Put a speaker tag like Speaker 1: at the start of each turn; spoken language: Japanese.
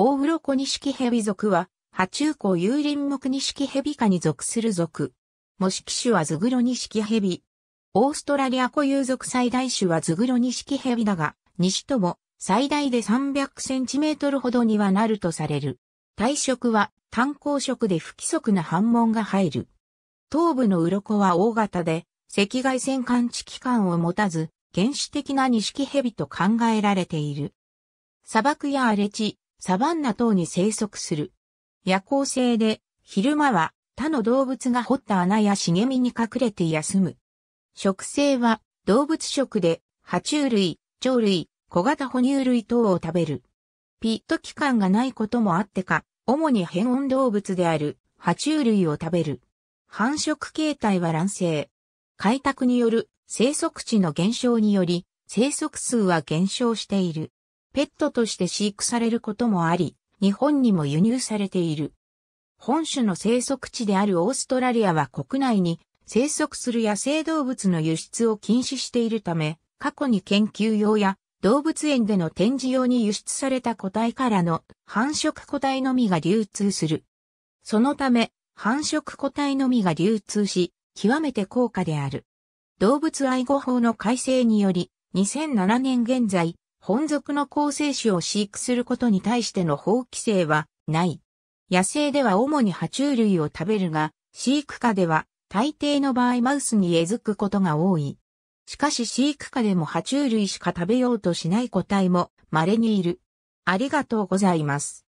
Speaker 1: 大鱗錦蛇属は、波中湖幽林木錦蛇科に属する属。模式種はズグロ錦蛇。オーストラリア固有属最大種はズグロ錦蛇だが、西とも最大で300センチメートルほどにはなるとされる。体色は単光色で不規則な反紋が入る。頭部の鱗は大型で、赤外線感知器官を持たず、原始的な錦蛇と考えられている。砂漠や荒れ地、サバンナ等に生息する。夜行性で、昼間は他の動物が掘った穴や茂みに隠れて休む。食性は動物食で、爬虫類、鳥類、小型哺乳類等を食べる。ピット器官がないこともあってか、主に変温動物である爬虫類を食べる。繁殖形態は卵生。開拓による生息地の減少により、生息数は減少している。ペットとして飼育されることもあり、日本にも輸入されている。本種の生息地であるオーストラリアは国内に生息する野生動物の輸出を禁止しているため、過去に研究用や動物園での展示用に輸出された個体からの繁殖個体のみが流通する。そのため、繁殖個体のみが流通し、極めて高価である。動物愛護法の改正により、2007年現在、本属の構成種を飼育することに対しての法規制はない。野生では主に爬虫類を食べるが、飼育下では大抵の場合マウスに餌付くことが多い。しかし飼育下でも爬虫類しか食べようとしない個体も稀にいる。ありがとうございます。